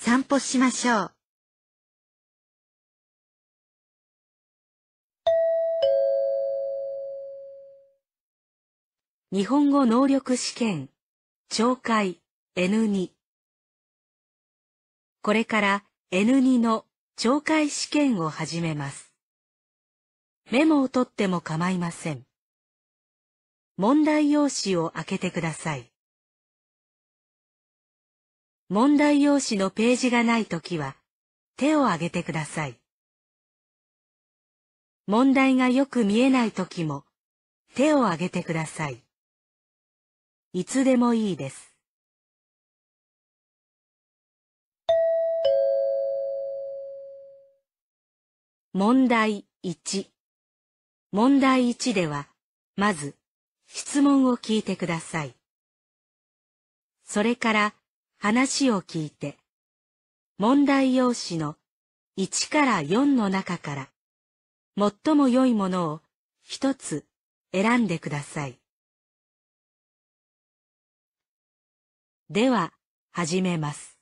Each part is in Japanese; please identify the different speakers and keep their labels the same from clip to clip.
Speaker 1: 散歩
Speaker 2: しましょう。
Speaker 3: 日本語能力試験、懲戒 N2。これから N2 の懲戒試験を始めます。メモを取っても構いません。問題用紙を開けてください。問題用紙のページがないときは、手を挙げてください。問題がよく見えないときも、手を挙げてください。
Speaker 2: いつでもいいです。
Speaker 3: 問題1。問題1では、まず、質問を聞いてください。それから、話を聞いて、問題用紙の1から4の中から、最も良いものを一つ選んでください。
Speaker 2: では、始めます。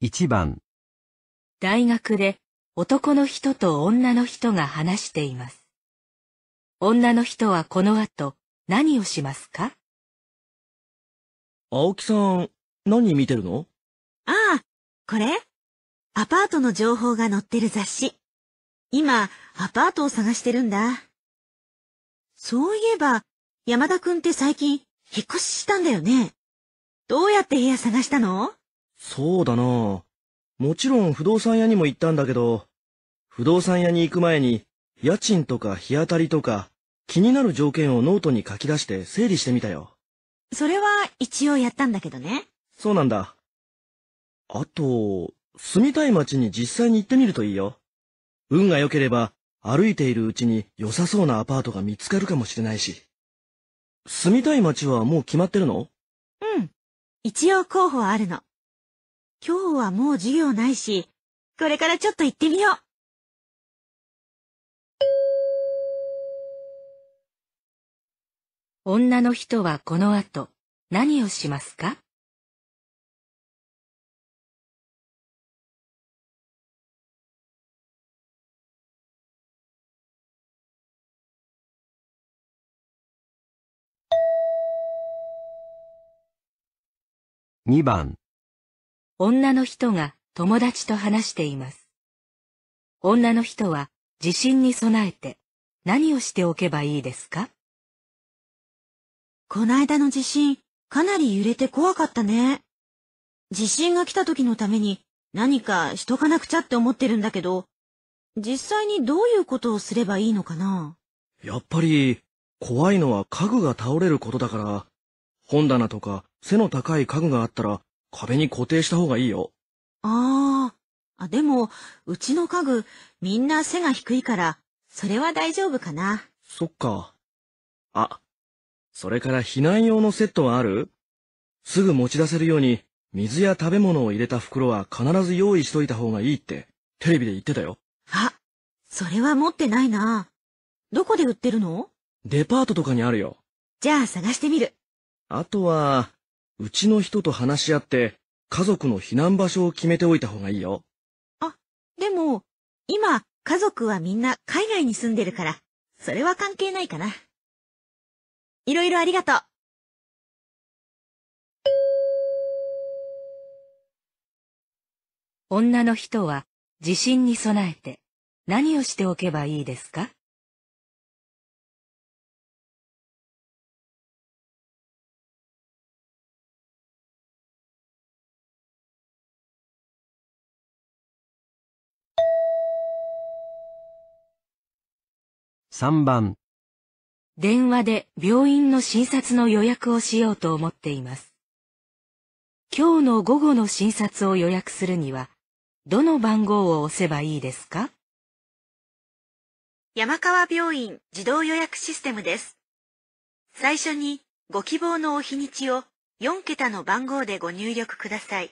Speaker 4: 1番
Speaker 3: 大学で男の人と女の人が話しています。女の人はこの後、何をしますか
Speaker 2: 青木さん、何見てるのあ
Speaker 3: あ、
Speaker 1: これアパートの情報が載ってる雑誌。今、アパートを探してるんだ。そういえば、山田くんって最近、引っ越ししたんだよね。どうやって部屋探したの
Speaker 5: そうだなもちろん不動産屋にも行ったんだけど、不動産屋に行く前に家賃とか日当たりとか、気になる条件をノートに書き出して整理してみたよ。
Speaker 1: それは一応やったんだけどね。
Speaker 5: そうなんだ。あと、住みたい街に実際に行ってみるといいよ。運が良ければ、歩いているうちに良さそうなアパートが見つかるかもしれないし。住みたい街はもう決まってるの
Speaker 1: うん。一応候補はあるの。今日は
Speaker 2: もう授業ないし、これからちょっと行ってみよう。女の人はこの後、何をしますか
Speaker 4: 2番
Speaker 3: 女の人が友達と話しています。女の人は地震に備えて何をしておけばいいですかこない
Speaker 1: だの地震、かなり揺れて怖かったね。地震が来た時のために何かしとかなくちゃって思ってるんだけど、実際にどういうことをすればいいのかな
Speaker 5: やっぱり、怖いのは家具が倒れることだから、本棚とか背の高い家具があったら壁に固定した方がいいよ。
Speaker 1: ああ。あ、でも、うちの家具、みんな背が低いから、それは大丈夫かな。
Speaker 5: そっか。あ、それから避難用のセットはあるすぐ持ち出せるように、水や食べ物を入れた袋は必ず用意しといた方がいいって、テレビで言ってたよ。あ、
Speaker 1: それは持ってないな。どこで売ってるの
Speaker 5: デパートとかにあるよ。
Speaker 1: じゃあ探してみる。
Speaker 5: あとは、うちの人と話し合って、家族の避難場所を決めておいた方がいいよ。
Speaker 1: あ、でも、今、家族はみんな海外に住んでるから、それは関係ないかな。いろいろありがとう。
Speaker 3: 女の人は地震に備えて何をしておけばいいです
Speaker 2: か
Speaker 4: 3番
Speaker 3: 電話で病院の診察の予約をしようと思っています。今日の午後の診察を予約するには、どの番号を押せばいいですか
Speaker 1: 山川病院自動予約システムです。最初にご希望のお日にちを4桁の番号でご入力ください。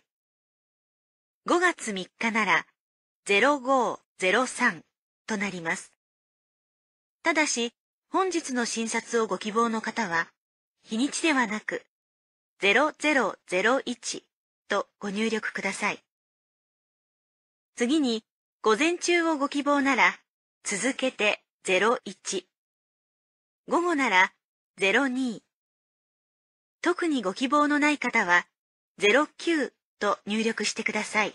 Speaker 1: 5月3日なら0503となります。ただし、本日の診察をご希望の方は、日にちではなく、0001とご入力ください。次に、午前中をご希望なら、続けて01。午後なら02。特にご希望のない方は、09と入力してください。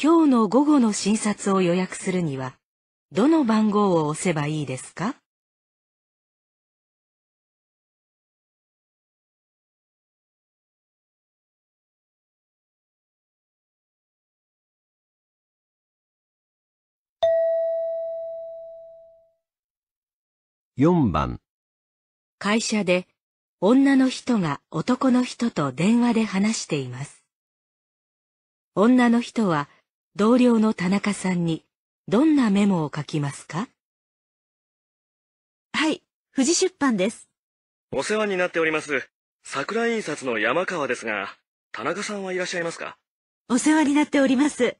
Speaker 3: 今日の午後の診察を予約するには、どの番号を押せばいいですか
Speaker 4: 4番
Speaker 3: 会社で女の人が男の人と電話で話しています。女の人は同僚の田中さんに、どんなメモを書きますかはい、富士出版
Speaker 1: です。
Speaker 5: お世話になっております。桜印刷の山川ですが、田中さんはいらっしゃいますか
Speaker 1: お世話になっております。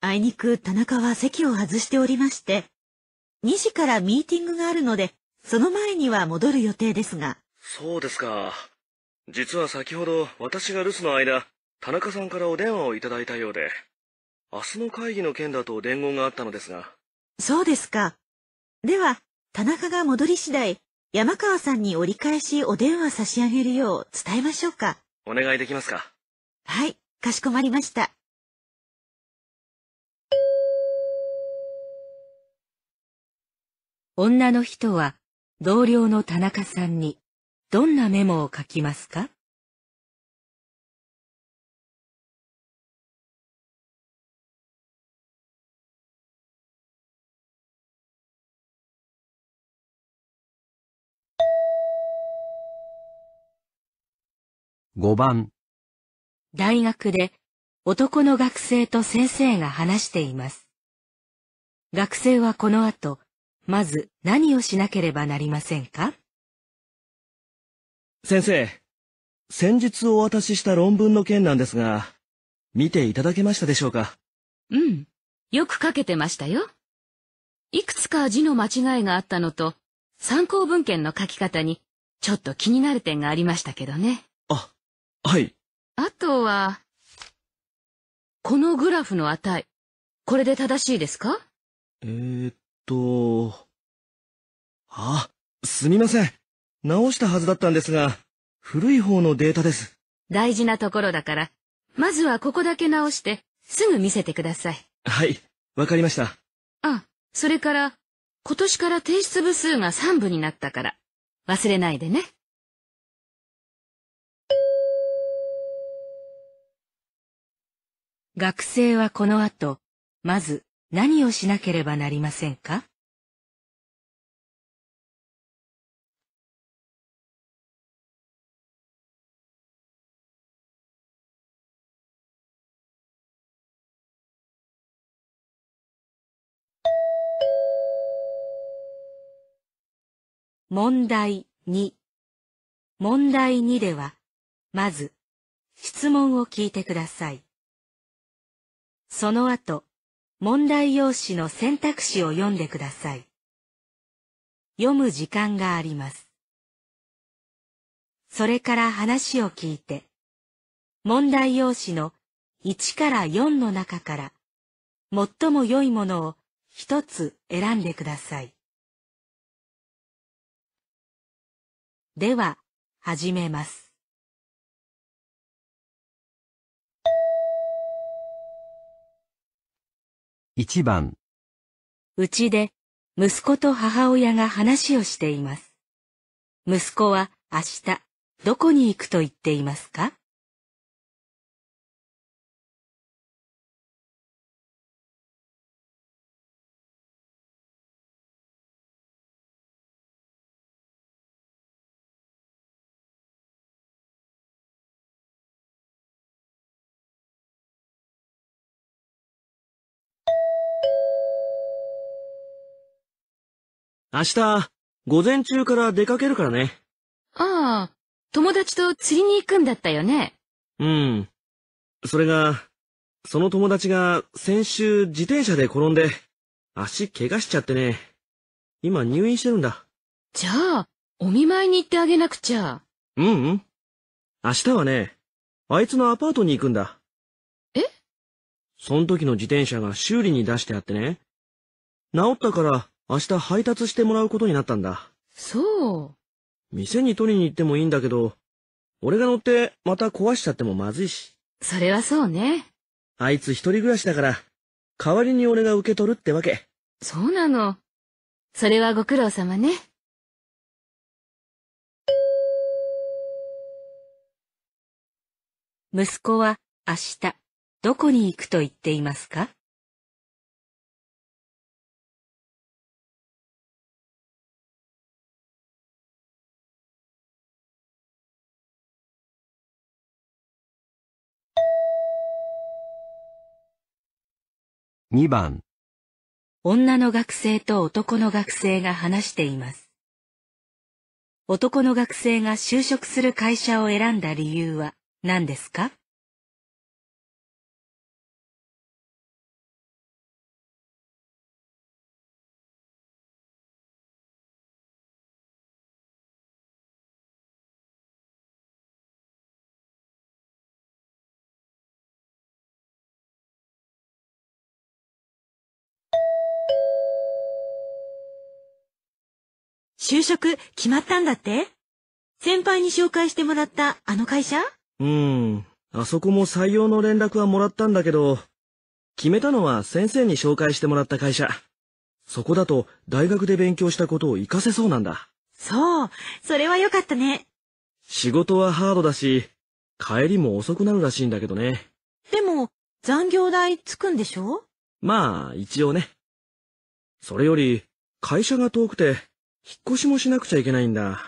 Speaker 1: あいにく田中は席を外しておりまして、2時からミーティングがあるので、その前には戻る予定ですが。
Speaker 5: そうですか。実は先ほど私が留守の間、田中さんからお電話をいただいたようで。明日の会議の件だと伝言があったのですが。
Speaker 1: そうですか。では、田中が戻り次第、山川さんに折り返しお電話差し上げるよう伝えましょうか。
Speaker 5: お願いできますか。
Speaker 1: はい、かしこまりました。
Speaker 3: 女の人は同僚の田中さんにどんなメモを書きますか5番。大学で男の学生と先生が話しています。学生はこの後、まず何をしなければなりませんか
Speaker 5: 先生、先日お渡しした論文の件なんですが、見ていただけましたでしょうか
Speaker 6: うん、よく書けてましたよ。いくつか字の間違いがあったのと、参考文献の書き方にちょっと気になる点がありましたけどね。はい。あとは、このグラフの値、これで正しいですか
Speaker 5: えー、っと、あ、すみません。直したはずだったんですが、古い方のデータです。
Speaker 6: 大事なところだから、まずはここだけ直して、すぐ見せてください。
Speaker 5: はい、わかりました。
Speaker 6: あ、それから、今年から提出部数が3部になったから、忘れないでね。
Speaker 3: 学生はこの後、まず何をし
Speaker 2: なければなりませんか
Speaker 3: 問題2問題2では、まず、質問を聞いてください。その後、問題用紙の選択肢を読んでください。読む時間があります。それから話を聞いて、問題用紙の1から4の中から、最も良いものを一つ選んでください。
Speaker 2: では、始めます。
Speaker 4: 1番
Speaker 3: うちで息子と母親が話をしています。息子は明日どこに行くと言っていますか
Speaker 5: 明日、午前中から出かけるからね。
Speaker 6: ああ、友達と釣りに行くんだったよね。
Speaker 5: うん。それが、その友達が先週自転車で転んで、足怪我しちゃってね。今入院してるんだ。じゃあ、お見
Speaker 6: 舞いに行ってあげなくちゃ。
Speaker 5: うんうん。明日はね、あいつのアパートに行くんだ。えその時の自転車が修理に出してあってね。治ったから明日配達してもらうことになったんだ。
Speaker 6: そう。
Speaker 5: 店に取りに行ってもいいんだけど、俺が乗ってまた壊しちゃってもまずいし。
Speaker 6: それはそうね。
Speaker 5: あいつ一人暮らしだから、代わりに俺が受け取るってわけ。
Speaker 6: そうなの。それはご苦労様ね。
Speaker 2: 息子は明日どこに行くと言っていますか
Speaker 4: 2番
Speaker 3: 女の学生と男の学生が話しています。男の学生が就職する会社を選んだ理由は何ですか
Speaker 1: 就職決まったんだって先輩に紹介してもらったあの会社
Speaker 5: うん。あそこも採用の連絡はもらったんだけど、決めたのは先生に紹介してもらった会社。そこだと大学で勉強したことを活かせそうなんだ。
Speaker 1: そう。それは良かったね。
Speaker 5: 仕事はハードだし、帰りも遅くなるらしいんだけどね。
Speaker 1: でも、残業代つくんでしょ
Speaker 5: まあ、一応ね。それより、会社が遠くて、引っ越しもしなくちゃいけないんだ。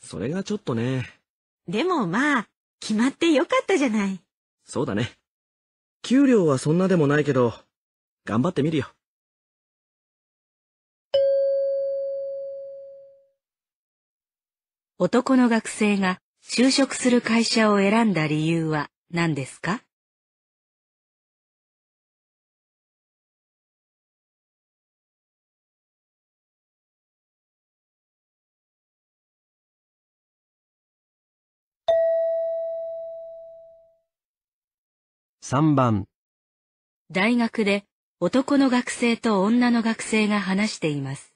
Speaker 5: それがちょっとね。
Speaker 1: でもまあ、決まってよかったじゃない。
Speaker 5: そうだね。給料はそんなでもないけど、頑張ってみるよ。
Speaker 3: 男の学生が就職する会社を選んだ理由は何です
Speaker 2: か
Speaker 4: 3番
Speaker 3: 大学で男の学生と女の学生が話しています。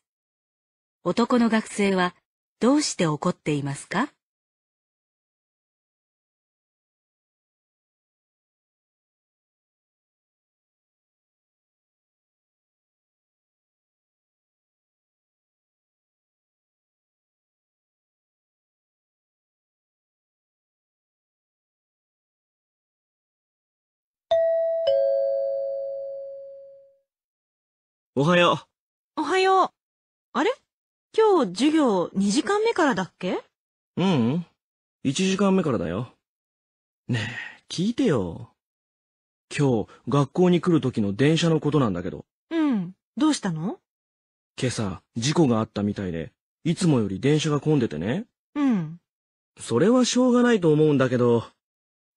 Speaker 3: 男の学生は
Speaker 4: どうして怒
Speaker 3: っ
Speaker 2: ていますかおは
Speaker 5: よ
Speaker 1: う。おはよう。あれ今日授業2時間目からだっけ
Speaker 5: うん、うん。1時間目からだよ。ねえ、聞いてよ。今日、学校に来る時の電車のことなんだけど。
Speaker 1: うん。どうしたの
Speaker 5: 今朝、事故があったみたいで、いつもより電車が混んでてね。うん。それはしょうがないと思うんだけど、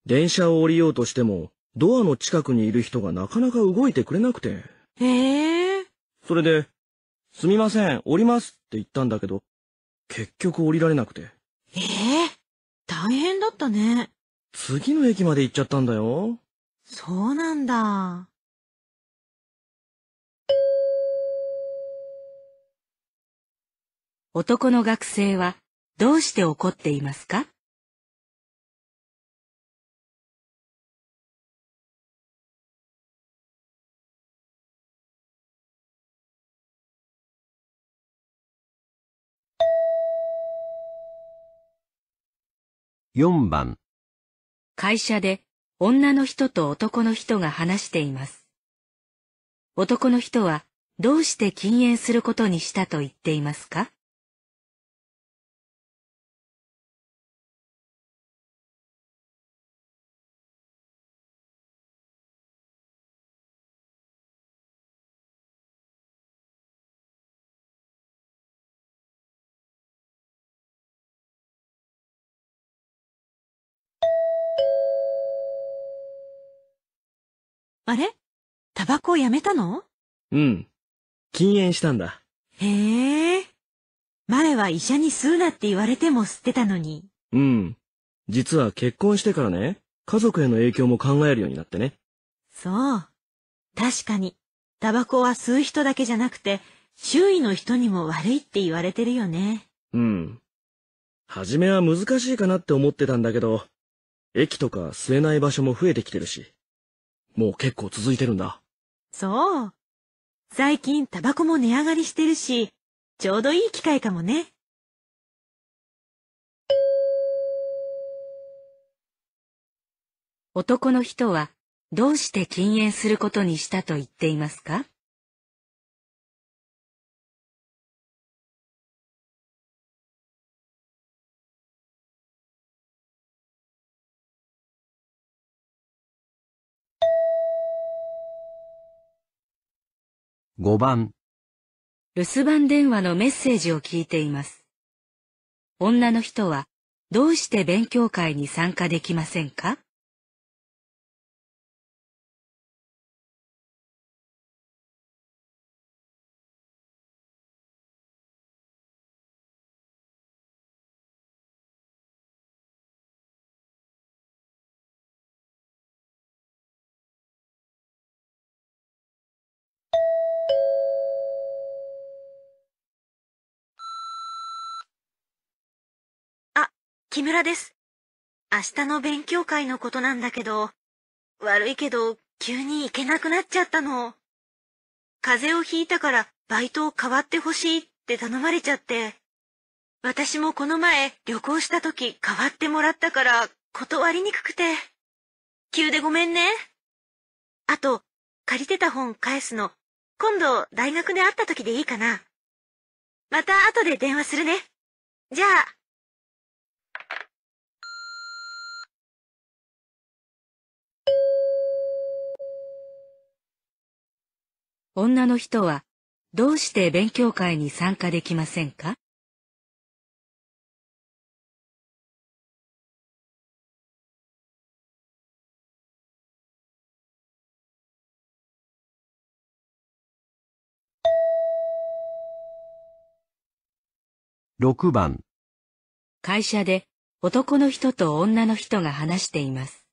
Speaker 5: 電車を降りようとしても、ドアの近くにいる人がなかなか動いてくれなくて。
Speaker 1: ええー
Speaker 5: それで、すみません、降りますって言ったんだけど、結局降りられなくて。
Speaker 1: ええ大変だったね。
Speaker 5: 次の駅まで行っちゃったんだよ。
Speaker 2: そうなんだ。男の学生はどうして怒っていますか
Speaker 3: 4番会社で女の人と男の人が話しています。男の人はどうして禁煙することにしたと言っていますか
Speaker 1: あれタバコをやめたの
Speaker 5: うん。禁煙したんだ。
Speaker 1: へえ。前は医者に吸うなって言われても吸ってたのに。
Speaker 5: うん。実は結婚してからね、家族への影響も考えるようになってね。
Speaker 1: そう。確かに、タバコは吸う人だけじゃなくて、周囲の人にも悪いって言われてるよね。
Speaker 5: うん。初めは難しいかなって思ってたんだけど、駅とか吸えない場所も増えてきてるし。もう結構続いてるんだ。
Speaker 1: そう。最近タ
Speaker 3: バコも値上がりしてるし、ちょうどいい機会かもね。男の人はどうして禁煙することにしたと言っていますか5番。留守番電話のメッセージを聞いています。女の人は、どうして勉強会に参加できませんか
Speaker 1: 木村です。明日の勉強会のことなんだけど、悪いけど、急に行けなくなっちゃったの。風邪をひいたからバイトを代わってほしいって頼まれちゃって。私もこの前旅行した時代わってもらったから断りにくくて。急でごめんね。あと、借りてた本返すの、今度大学で
Speaker 3: 会った時でいいかな。また後で電話するね。じゃあ。女の人は、どうして勉強会に参加できませんか
Speaker 4: 6番
Speaker 3: 会社で男の人と女の人が話しています。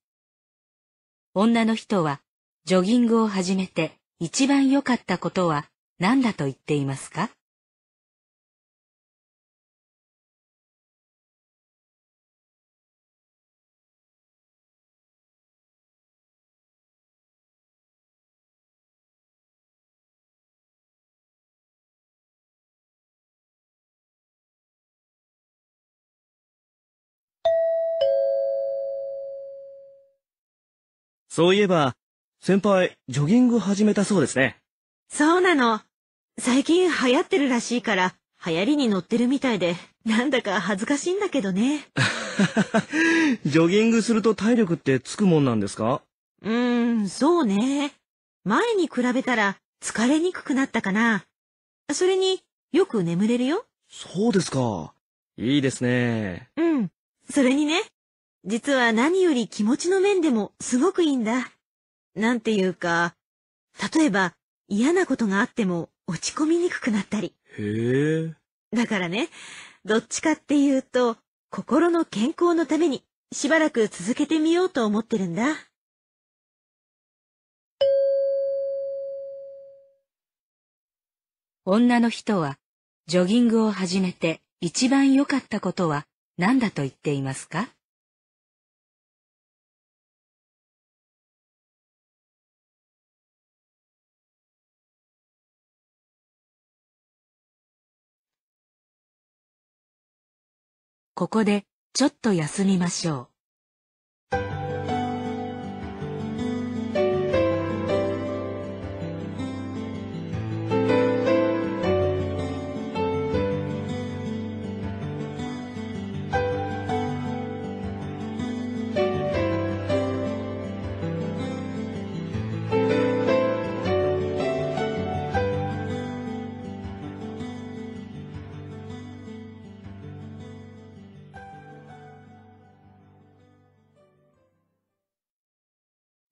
Speaker 3: 女の人はジョギングを始めて一番良かったことは何だと言っていますか
Speaker 5: そういえば、先輩、ジョギング始めたそうですね。
Speaker 1: そうなの。最近流行ってるらしいから、流行りに乗ってるみたいで、なんだか恥ずかしいんだけどね。
Speaker 5: ジョギングすると体力ってつくもんなんですか
Speaker 1: うーん、そうね。前に比べたら疲れにくくなったかな。それによく眠れるよ。
Speaker 5: そうですか。いいですね。
Speaker 1: うん。それにね、実は何より気持ちの面でもすごくいいんだ。なんていうか、例えば嫌なことがあっても落ち込みにくくなったり。へえ。だからね、どっちかっていうと、心の健康のためにしばらく続けてみようと思ってるんだ。
Speaker 3: 女の人は、ジョギングを始めて一番良かったことは何だと言っていますか
Speaker 2: こ
Speaker 1: こで、ちょっと休みましょう。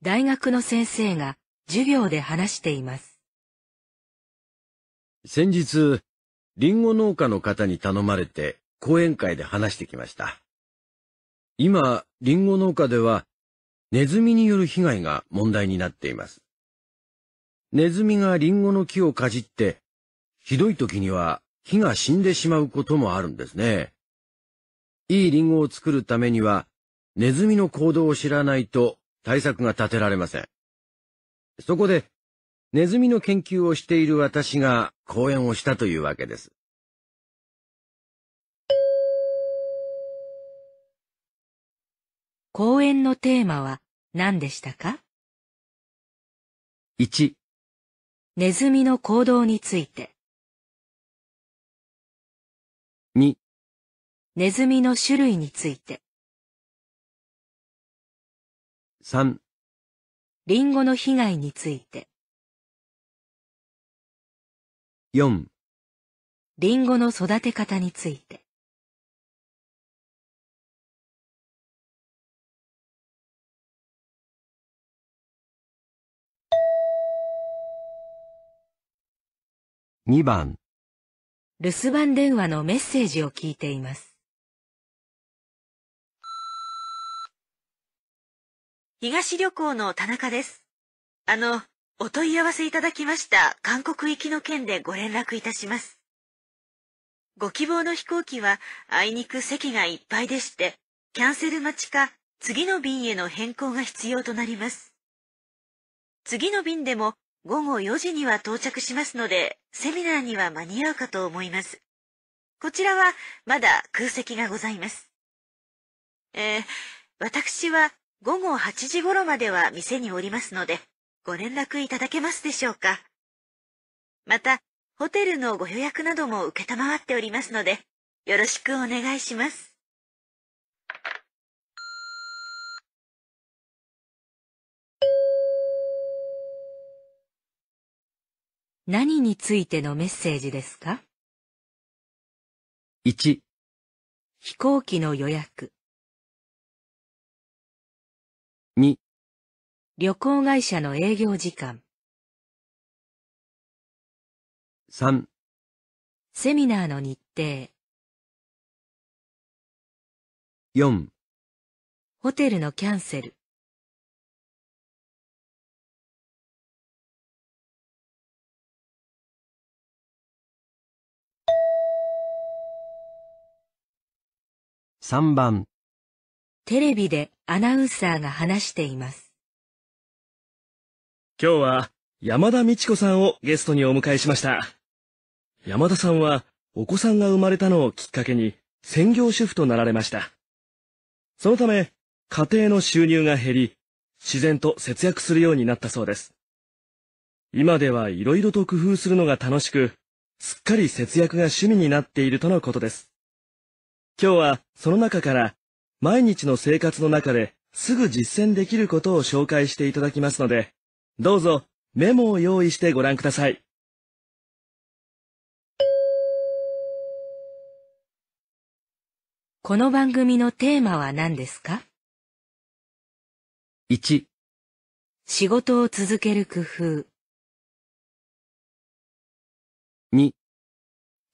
Speaker 2: 大学の先生
Speaker 3: が授業で話しています。
Speaker 4: 先日、
Speaker 7: リンゴ農家の方に頼まれて講演会で話してきました。今、リンゴ農家では、ネズミによる被害が問題になっています。ネズミがリンゴの木をかじって、ひどい時には木が死んでしまうこともあるんですね。いいリンゴを作るためには、ネズミの行動を知らないと対策が立てられません。そこで、ネズミの研究をしている私が講演をしたというわけです。
Speaker 2: 講演のテーマは何でしたか ?1 ネズミの行動について2ネズミの種類について3リンゴの被害について4リンゴの育て方について
Speaker 4: 2番
Speaker 3: 留守番電話のメッセージを聞いています。
Speaker 1: 東旅行の田中です。あの、お問い合わせいただきました韓国行きの件でご連絡いたします。ご希望の飛行機はあいにく席がいっぱいでして、キャンセル待ちか次の便への変更が必要となります。次の便でも午後4時には到着しますので、セミナーには間に合うかと思います。こちらはまだ空席がございます。えー、私は午後8時頃までは店におりますので、ご連絡いただけますでしょうか。また、ホテルのご予約なども受けたまわっておりますので、よろしくお願いします。
Speaker 3: 何についてのメッセージですか ?1 飛行機の予約
Speaker 2: 2旅行会社の営業時間3セミナーの日程4ホテルのキャンセル
Speaker 4: 3番テ
Speaker 3: レビでアナウンサーが話しています。
Speaker 5: 今日は山田美智子さんをゲストにお迎えしました。山田さんはお子さんが生まれたのをきっかけに専業主婦となられました。そのため家庭の収入が減り、自然と節約するようになったそうです。今ではいろいろと工夫するのが楽しく、すっかり節約が趣味になっているとのことです。今日はその中から毎日の生活の中ですぐ実践できることを紹介していただきますので、どうぞメモを用意してご覧ください。
Speaker 3: この番組のテーマは何ですか ?1 仕事を続
Speaker 2: ける工夫2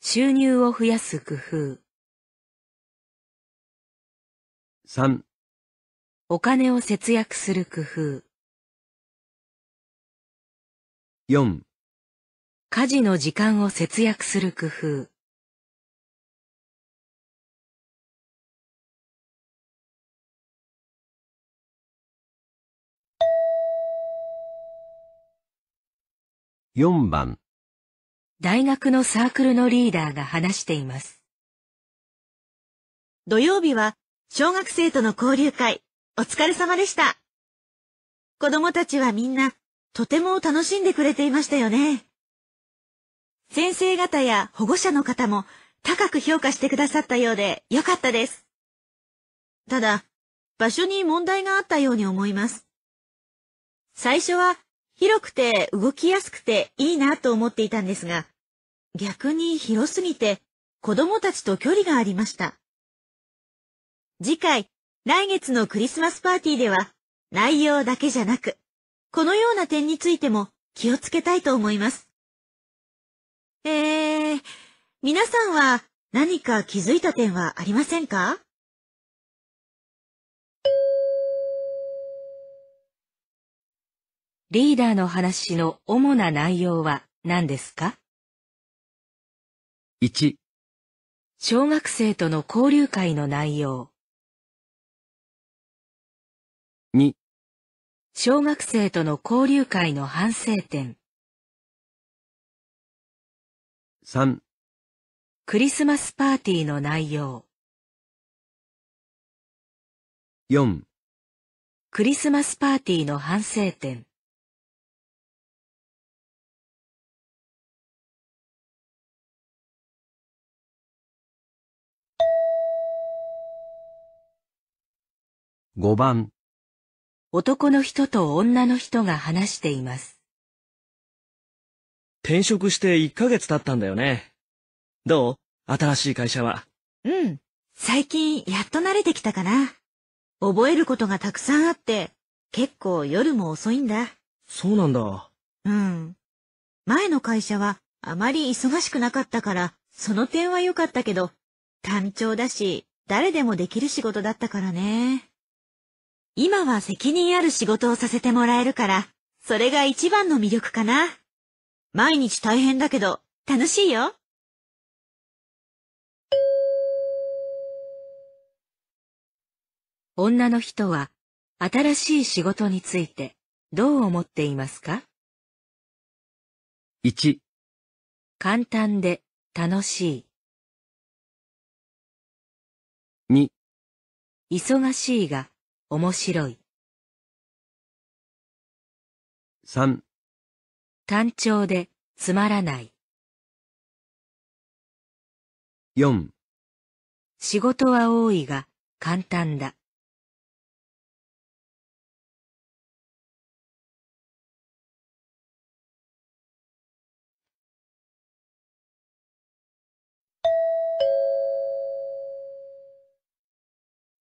Speaker 2: 収入を増やす工夫3お金を節約する工夫4家事の時間を節約する工夫
Speaker 4: 4番
Speaker 3: 大学のサークルのリーダーが話しています。土曜日は小学生
Speaker 1: との交流会、お疲れ様でした。子供たちはみんな、とても楽しんでくれていましたよね。先生方や保護者の方も高く評価してくださったようで良かったです。ただ、場所に問題があったように思います。最初は広くて動きやすくていいなと思っていたんですが、逆に広すぎて子供たちと距離がありました。次回、来月のクリスマスパーティーでは、内容だけじゃなく、このような点についても気をつけたいと思います。えー、皆さんは何か気づいた点はありませんか
Speaker 3: リーダーの話の主な内容は何ですか ?1 小学生との交流会の内容
Speaker 2: 小学生との交流会の反省点。3クリスマスパーティーの内容。4クリスマスパーティーの反省点。
Speaker 4: 5番
Speaker 3: 男の人と女の人が話しています。
Speaker 4: 転職して1ヶ月経ったんだよね。
Speaker 5: どう新しい会社は。
Speaker 1: うん。最近やっと慣れてきたかな。覚えることがたくさんあって、結構夜も遅いんだ。そうなんだ。うん。前の会社はあまり忙しくなかったから、その点は良かったけど、単調だし、誰でもできる仕事だったからね。今は責任ある仕事をさせてもらえるから、それが一番の魅力かな。毎日大変だけど、楽しいよ。
Speaker 3: 女の人は、新しい仕事について、どう思っていますか ?1、簡単で、楽
Speaker 2: しい。2、忙しいが、面白い。三、単調でつまらない。四、仕事は多いが簡単だ。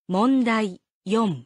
Speaker 3: 問題4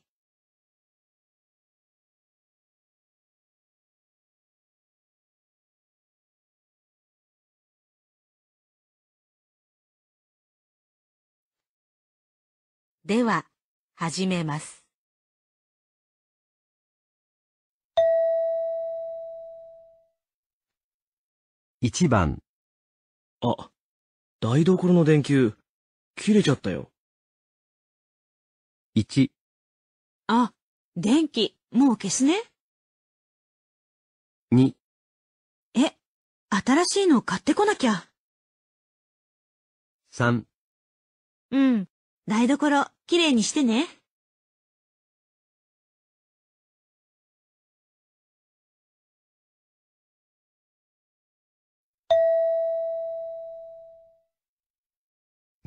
Speaker 2: では、始めます。一番。あ、台所の電球、切れちゃったよ。1。あ、電気、もう消すね。2。え、新しいの買ってこなきゃ。3。うん、台所、きれいにしてね。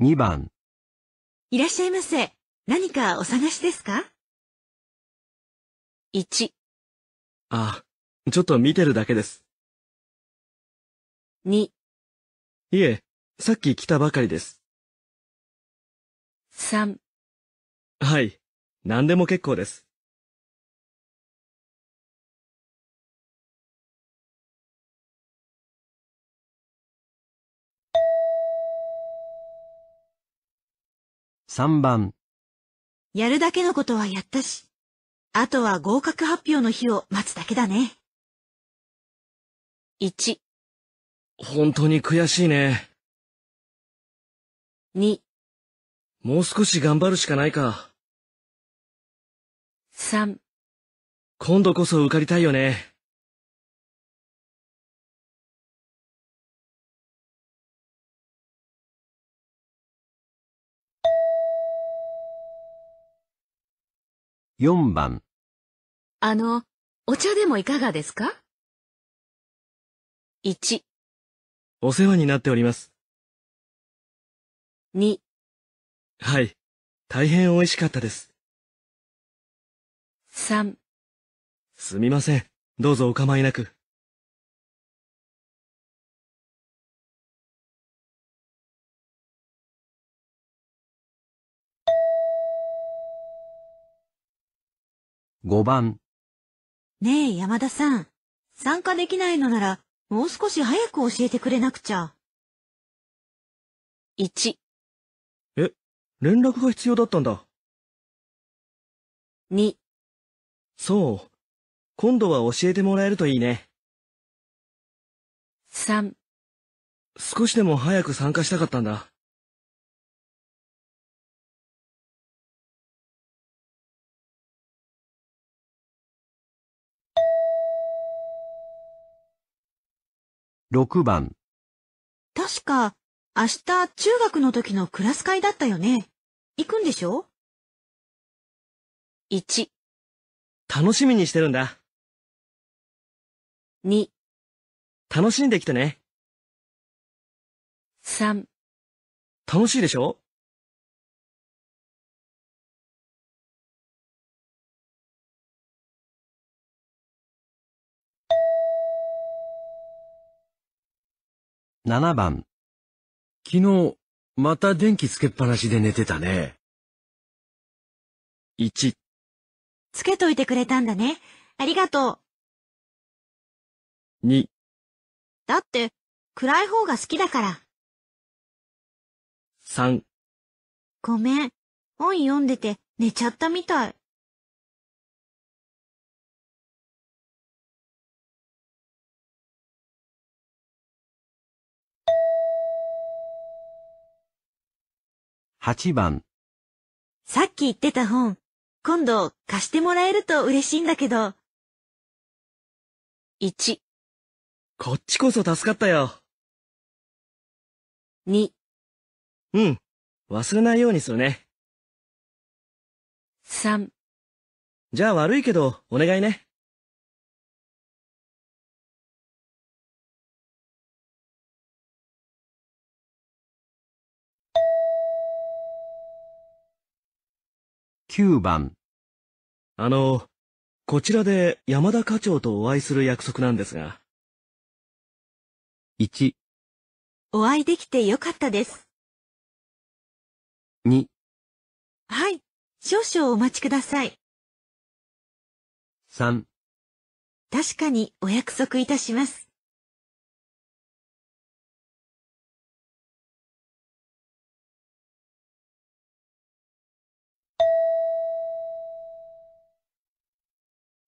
Speaker 2: 2番いらっしゃいませ。何かお探しですか ?1、あ、ちょっと見てるだけです。2、いえ、さっき来たばかりです。3はい、何でも結構です。番やるだけのことはやったし、あとは合格発表の日を待つだけだね。1本当に悔しいね。2もう少し頑張るしかないか。3今度こそ受かりたいよね。
Speaker 4: 4番
Speaker 2: あの、お茶でもいかがですか ?1 お世話になっております。2はい、大変美味しかったです。3すみません、どうぞお構いなく。
Speaker 4: 5番
Speaker 3: ねえ山田さん、参加できないのならもう少し早く教
Speaker 2: えてくれなくちゃ。1連絡が必要だったんだ。二。そう。今度は教えてもらえるといいね。三。少しでも早く参加したかったんだ。
Speaker 4: 6番
Speaker 2: 確か、明日中学の時のクラス会だったよね。行くんでしょ ?1 楽しみにしてるんだ。2楽しんできてね。3楽しいでしょ
Speaker 4: 7番昨日、また電気つけっぱなしで寝てたね。1、
Speaker 2: つけといてくれたんだね。ありがとう。2、だって、暗い方が好きだから。3、ごめん。本読んでて寝ちゃったみたい。8番。さっき言ってた本、今度貸してもらえると嬉しいんだけど。1。こっちこそ助かったよ。2。うん。忘れないようにするね。3。じゃあ悪いけど、お願いね。9番。あの、こちらで山田課長とお会いする約束なんですが。1、お会いできてよかったです。2、はい、少々お待ちください。3、確かにお約束いたします。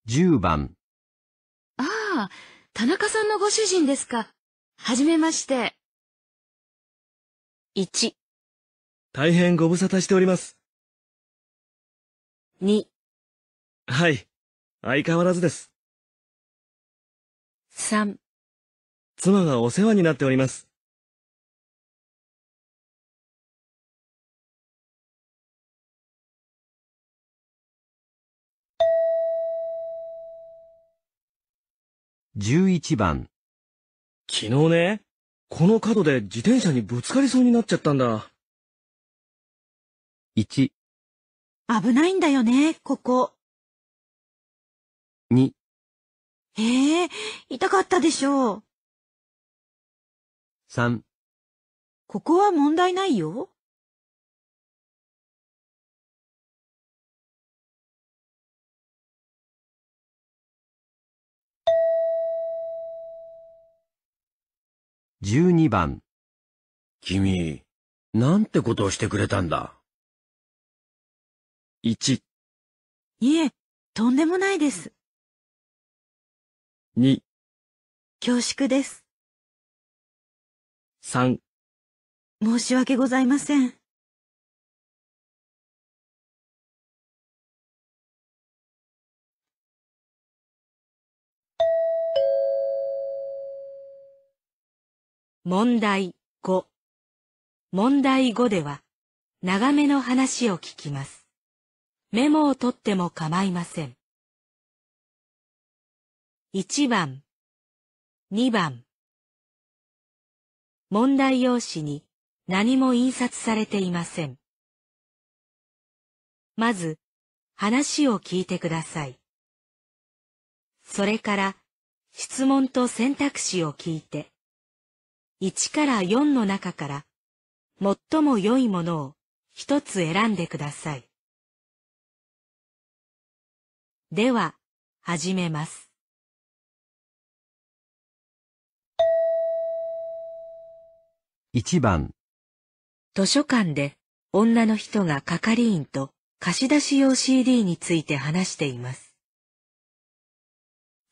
Speaker 4: 10番。
Speaker 2: ああ、田中さんのご主人ですか。はじめまして。1。
Speaker 4: 大変ご無沙汰して
Speaker 2: おります。2。はい、相変わらずです。3。妻がお世話になっております。
Speaker 4: 11番。昨日ね、この角で自転車にぶつかりそうになっちゃったんだ。
Speaker 2: 1、危ないんだよね、ここ。2、へえ、痛かったでしょう。3、ここは問題ないよ。
Speaker 4: 12番。君、なんてことをしてくれたんだ。
Speaker 2: 1、いえ、とんでもないです。2、恐縮です。3、申し訳ございません。
Speaker 3: 問題5問題5では長めの話を聞きます。メモを取っても構いません。
Speaker 2: 1番2番
Speaker 3: 問題用紙に何も印刷されていません。まず、話を聞いてください。それから、質問と選択肢を聞いて、1から4の中から、最も良いものを一つ選んでください。では、
Speaker 2: 始めます。
Speaker 4: 1番
Speaker 3: 図書館で女の人が係員と貸し出し用 CD について話しています。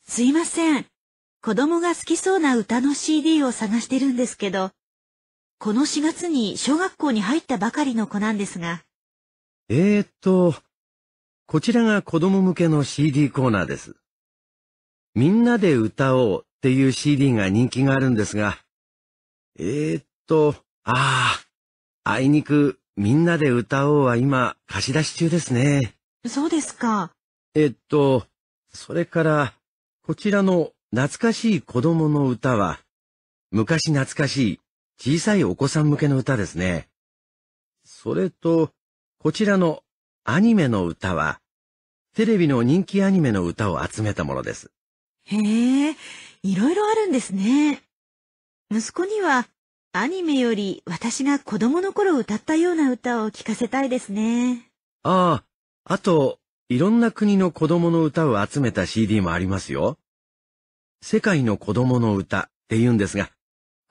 Speaker 1: すいません。子供が好きそうな歌の CD を探してるんですけど、この4月に小学校に入ったばかりの子なんですが。
Speaker 7: えー、っと、こちらが子供向けの CD コーナーです。みんなで歌おうっていう CD が人気があるんですが、えー、っと、ああ、あいにくみんなで歌おうは今貸し出し中ですね。
Speaker 1: そうですか。
Speaker 7: えっと、それから、こちらの懐かしい子供の歌は、昔懐かしい小さいお子さん向けの歌ですね。それと、こちらのアニメの歌は、テレビの人気アニメの歌を集めたものです。
Speaker 1: へえ、いろいろあるんですね。息子には、アニメより私が子供の頃歌ったような歌を聴かせたいですね。
Speaker 7: ああ、あと、いろんな国の子供の歌を集めた CD もありますよ。世界の子供の歌って言うんですが、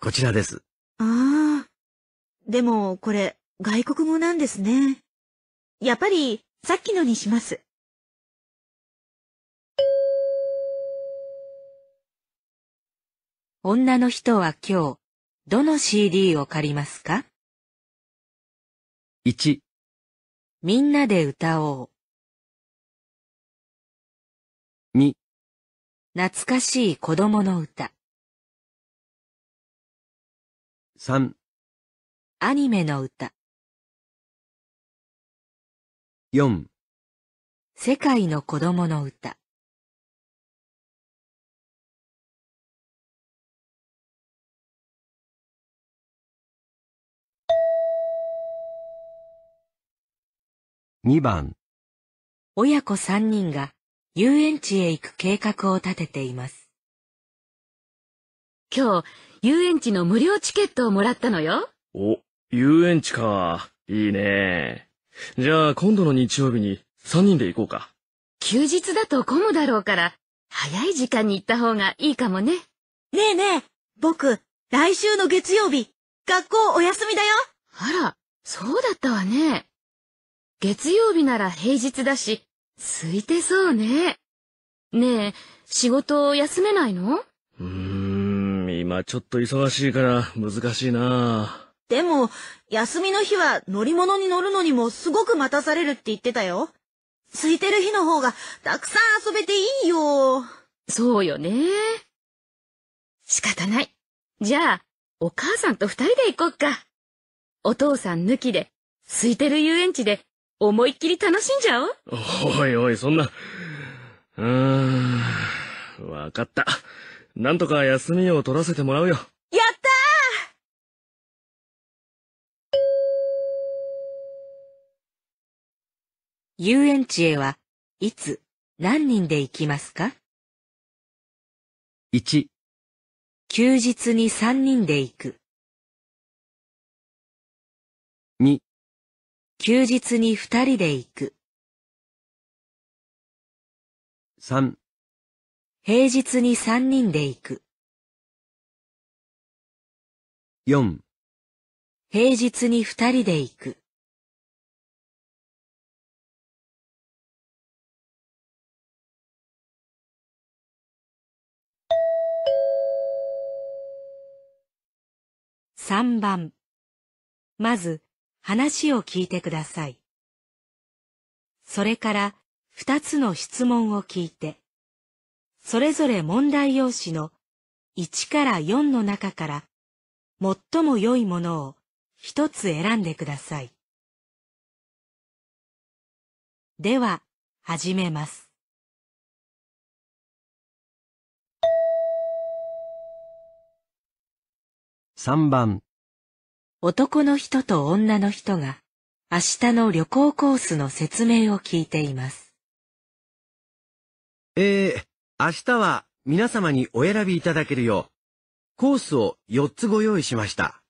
Speaker 7: こちらです。
Speaker 1: ああ。でも、これ、外国語なんですね。
Speaker 2: やっぱり、さっきのにします。
Speaker 3: 女の人は今日、どの CD を借りますか
Speaker 2: ?1。みんなで歌おう。2。懐かしい子供の歌。3アニメの歌。4世界の子供の歌。
Speaker 3: 2番親子3人が遊園地へ行く
Speaker 6: 計画を立てています。今日、遊園地の無料チケットをもらったのよ。
Speaker 5: お、遊園地か。いいね。じゃあ今度の日曜日に3人で行こうか。
Speaker 6: 休日だと混むだろうから、早い時間に行った方がいいかもね。ねえねえ、僕、来週の月曜日、学校お休みだよ。あら、そうだったわね。月曜日なら平日だし、空いてそうね。ねえ、仕事休めないのう
Speaker 5: ーん、今ちょっと忙しいから難しいな
Speaker 1: でも、休みの日は乗り物に乗るのにもすごく待たされるって言ってたよ。空いてる日の方がたくさん遊べていいよ。
Speaker 6: そうよね。仕方ない。じゃあ、お母さんと二人で行こっか。お父さん抜きで、空いてる遊園地で思いっきり楽しんじゃおう。
Speaker 5: おいおい、そんな。うーん、わかった。なんとか休みを取らせてもらうよ。やっ
Speaker 2: た
Speaker 3: ー遊園地へはいつ、何人で行きますか ?1、休日に3人で行
Speaker 2: く。休日に二人で行く。三、平日に三人で行く。四、平日に二人で行く。
Speaker 3: 3番。まず、話を聞いてください。それから二つの質問を聞いて、それぞれ問題用紙の1から4の中から最も良いものを一つ選んでください。
Speaker 2: では、始めます。
Speaker 4: 3番
Speaker 3: 男の人と女の人が明日の旅行コースの説明を聞いています。えー、
Speaker 7: 明日は皆様にお選びいただけるよう、コースを4つご用意しました。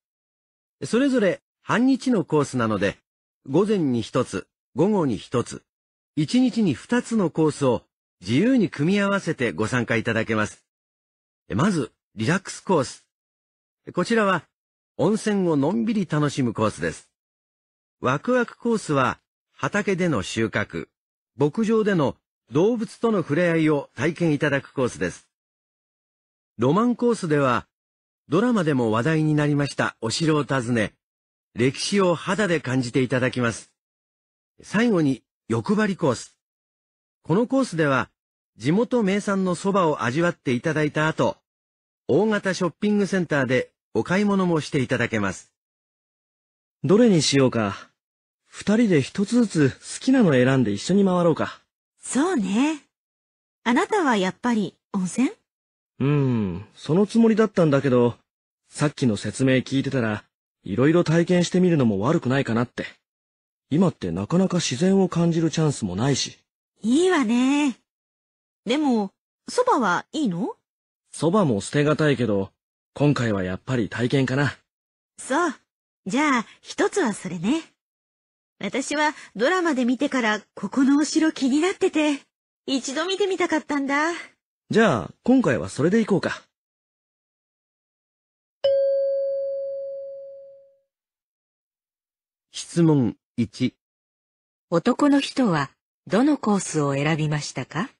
Speaker 7: それぞれ半日のコースなので、午前に1つ、午後に1つ、1日に2つのコースを自由に組み合わせてご参加いただけます。まず、リラックスコース。こちらは温泉をのんびり楽しむコースです。ワクワクコースは、畑での収穫、牧場での動物との触れ合いを体験いただくコースです。ロマンコースでは、ドラマでも話題になりましたお城を訪ね、歴史を肌で感じていただきます。最後に、欲張りコース。このコースでは、地元名産の蕎麦を味わっていただいた後、大型ショッピングセンターでお買い
Speaker 5: 物もしていただけます。どれにしようか。二人で一つずつ好きなの選んで一緒に回ろうか。
Speaker 1: そうね。あなたはやっぱり温泉
Speaker 5: うーん、そのつもりだったんだけど、さっきの説明聞いてたら、いろいろ体験してみるのも悪くないかなって。今ってなかなか自然を感じるチャンスもないし。
Speaker 1: いいわね。でも、蕎麦はいいの
Speaker 5: 蕎麦も捨てがたいけど、今回はやっぱり体験かな。
Speaker 1: そう。じゃあ、一つはそれね。私はドラマで見てからここのお城気になってて、一度見てみたかったんだ。
Speaker 5: じゃあ、今回はそれでいこうか。
Speaker 4: 質問1
Speaker 3: 男の人はどのコースを選びましたか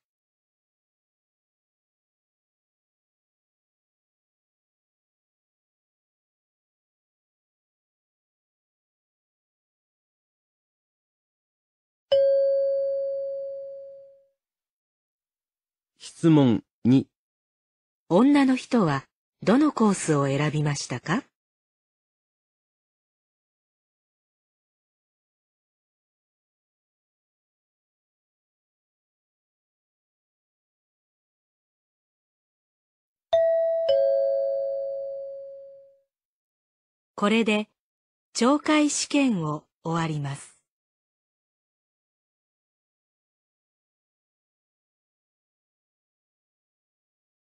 Speaker 2: 問2
Speaker 3: 女の人はどのコースを選びましたか
Speaker 2: これで懲戒試験を終わります。